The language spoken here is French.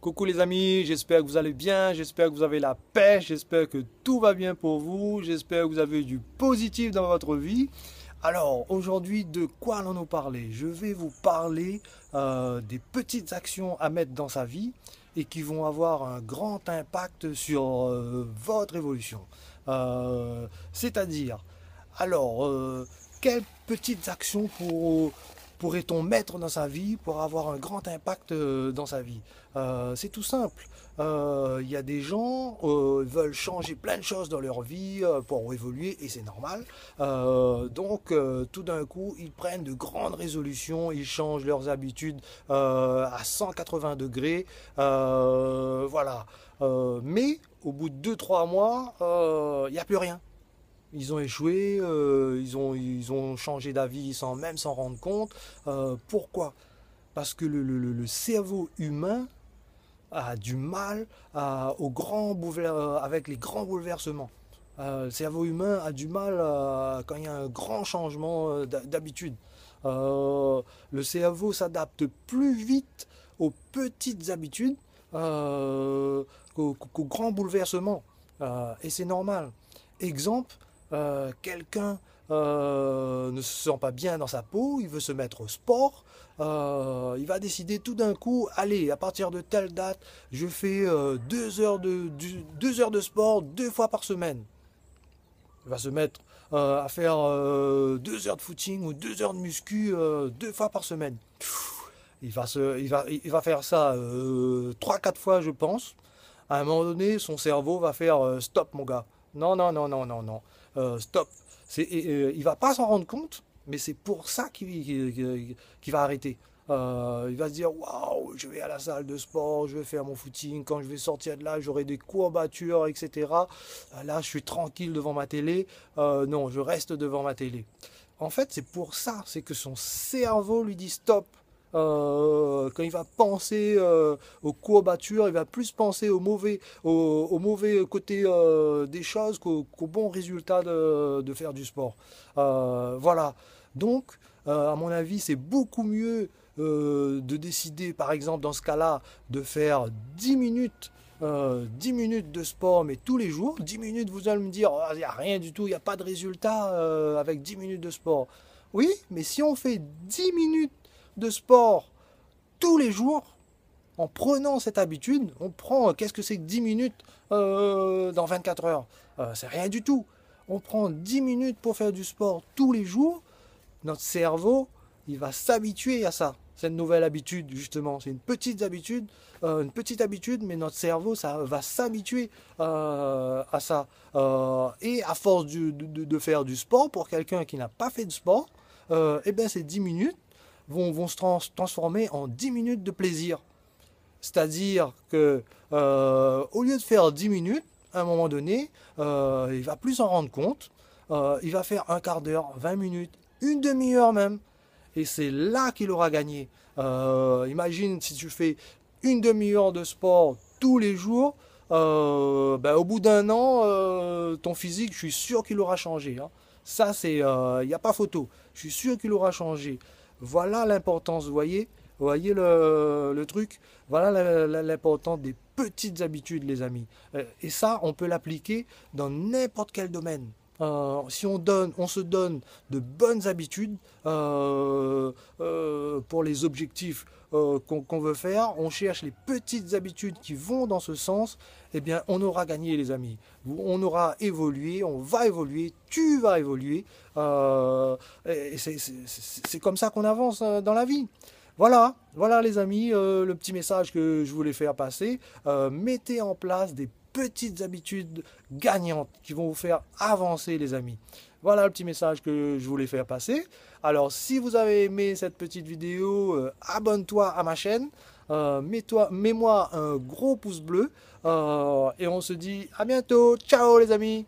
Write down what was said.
Coucou les amis, j'espère que vous allez bien, j'espère que vous avez la paix, j'espère que tout va bien pour vous, j'espère que vous avez du positif dans votre vie. Alors aujourd'hui, de quoi allons-nous parler Je vais vous parler euh, des petites actions à mettre dans sa vie et qui vont avoir un grand impact sur euh, votre évolution. Euh, c'est-à-dire, alors, quelles petites actions pour pourrait-on mettre dans sa vie pour avoir un grand impact euh, dans sa vie euh, C'est tout simple. Euh, il y a des gens qui veulent changer plein de choses dans leur vie pour évoluer et c'est normal. donc tout d'un coup, ils prennent de grandes résolutions, ils changent leurs habitudes à 180 degrés. voilà. mais au bout de 2-3 mois, il n'y a plus rien. Ils ont échoué, euh, ils, ont, ils ont changé d'avis sans même s'en rendre compte. Euh, pourquoi Parce que le, cerveau humain a du mal au grand euh, avec les grands bouleversements. le cerveau humain a du mal quand il y a un grand changement d'habitude. le cerveau s'adapte plus vite aux petites habitudes qu'aux grands bouleversements. et c'est normal. Exemple, euh, quelqu'un euh, ne se sent pas bien dans sa peau, il veut se mettre au sport, euh, il va décider tout d'un coup, allez, à partir de telle date, je fais deux, heures de, heures de sport deux fois par semaine. Il va se mettre à faire deux heures de footing ou deux heures de muscu deux fois par semaine. Il va, il il va faire ça trois, quatre fois, je pense. À un moment donné, son cerveau va faire stop, mon gars. Non, non, non, non, non, non. Euh, stop. Euh, il va pas s'en rendre compte, mais c'est pour ça qu'il, va arrêter. Euh, il va se dire waouh, je vais à la salle de sport, je vais faire mon footing. Quand je vais sortir de là, j'aurai des courbatures, etc. Là, je suis tranquille devant ma télé. non, je reste devant ma télé. En fait, c'est pour ça, c'est que son cerveau lui dit stop. Euh, quand il va penser euh, aux courbatures, il va plus penser au mauvais, au, mauvais côté euh, des choses qu'au bon résultat de, faire du sport. voilà. Donc, à mon avis, c'est beaucoup mieux de décider, par exemple, dans ce cas-là, de faire 10 minutes 10 minutes de sport, mais tous les jours, 10 minutes, vous allez me dire, il ah, n'y a rien du tout, il n'y a pas de résultat avec 10 minutes de sport. Oui, mais si on fait 10 minutes de sport tous les jours, en prenant cette habitude, on prend, euh, qu'est-ce que c'est que 10 minutes euh, dans 24 heures euh, C'est rien du tout. On prend 10 minutes pour faire du sport tous les jours, notre cerveau, il va s'habituer à ça. Cette nouvelle habitude, justement, c'est une petite habitude, une petite habitude, mais notre cerveau, ça va s'habituer à ça. et à force de, faire du sport, pour quelqu'un qui n'a pas fait de sport, et eh bien, c'est 10 minutes vont, se transformer en 10 minutes de plaisir. C'est-à-dire que euh, au lieu de faire 10 minutes, à un moment donné, il euh, il va plus s'en rendre compte. Euh, il va faire un quart d'heure, 20 minutes, une demi-heure même. Et c'est là qu'il aura gagné. imagine si tu fais une demi-heure de sport tous les jours, ben, au bout d'un an, ton physique, je suis sûr qu'il aura changé. Hein. Ça, c'est, il n'y a pas photo. Je suis sûr qu'il aura changé. Voilà l'importance, vous voyez voyez le, le truc Voilà l'importance des petites habitudes, les amis. Euh, et ça, on peut l'appliquer dans n'importe quel domaine. Euh, si on, donne, on se donne de bonnes habitudes euh, euh, pour les objectifs qu'on veut faire, on cherche les petites habitudes qui vont dans ce sens, eh bien on aura gagné les amis. On aura évolué, on va évoluer, tu vas évoluer. C'est comme ça qu'on avance dans la vie. Voilà, voilà les amis, le petit message que je voulais faire passer. mettez en place des petites habitudes gagnantes qui vont vous faire avancer les amis. Voilà le petit message que je voulais faire passer. Alors si vous avez aimé cette petite vidéo, euh, abonne-toi à ma chaîne. Euh, mets mets-moi un gros pouce bleu. Euh, et on se dit à bientôt. Ciao les amis